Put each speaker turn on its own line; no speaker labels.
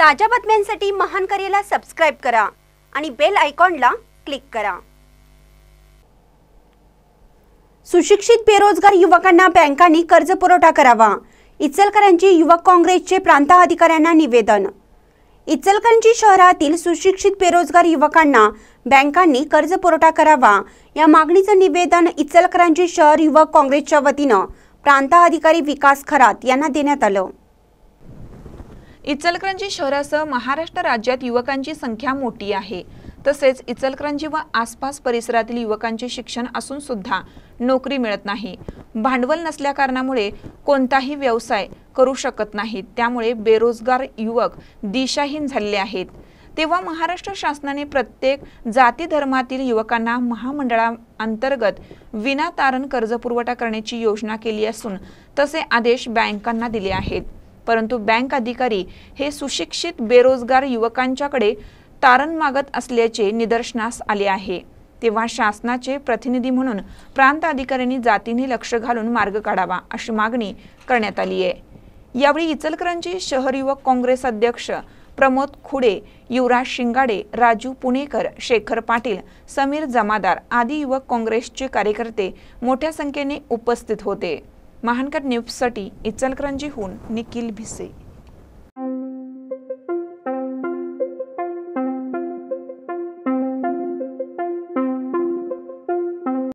ताज्या बातम्यांसाठी महान करेला सबस्क्राईब करा आणि बेल आयकॉनला क्लिक करा सुशिक्षित बेरोजगार युवकांना बँकांनी कर्ज पुरवठा करावा इचलकरांची युवक काँग्रेसचे प्रांत अधिकाऱ्यांना निवेदन इचलकरंजी शहरातील सुशिक्षित बेरोजगार युवकांना बँकांनी कर्ज पुरवठा करावा या मागणीचं निवेदन इचलकरांची शहर युवक काँग्रेसच्या वतीनं प्रांताधिकारी विकास खरात यांना देण्यात आलं
इचलकरंजी शहरासह महाराष्ट्र राज्यात युवकांची संख्या मोठी आहे तसेच इचलकरंजी व आसपास परिसरातील युवकांचे शिक्षण असून सुद्धा नोकरी मिळत नाही भांडवल नसल्या कारणामुळे कोणताही व्यवसाय करू शकत नाहीत त्यामुळे बेरोजगार युवक दिशाहीन झालेले आहेत तेव्हा महाराष्ट्र शासनाने प्रत्येक जाती धर्मातील युवकांना महामंडळा विना विनातारण कर्ज पुरवठा करण्याची योजना केली असून तसे आदेश बँकांना दिले आहेत परंतु बँक अधिकारी हे सुशिक्षित बेरोजगार युवकांच्याकडे तारण मागत असल्याचे निदर्शनास आले आहे तेव्हा शासनाचे प्रतिनिधी म्हणून प्रांत अधिकाऱ्यांनी जातीने लक्ष घालून मार्ग काढावा अशी मागणी करण्यात आली आहे यावेळी इचलकरांचे शहर युवक काँग्रेस अध्यक्ष प्रमोद खुडे युवराज शिंगाडे राजू पुणेकर शेखर पाटील समीर जमादार आदी युवक काँग्रेसचे कार्यकर्ते मोठ्या संख्येने उपस्थित होते महानकर न्यूजसाठी इचलकरंजीहून निखिल भिसे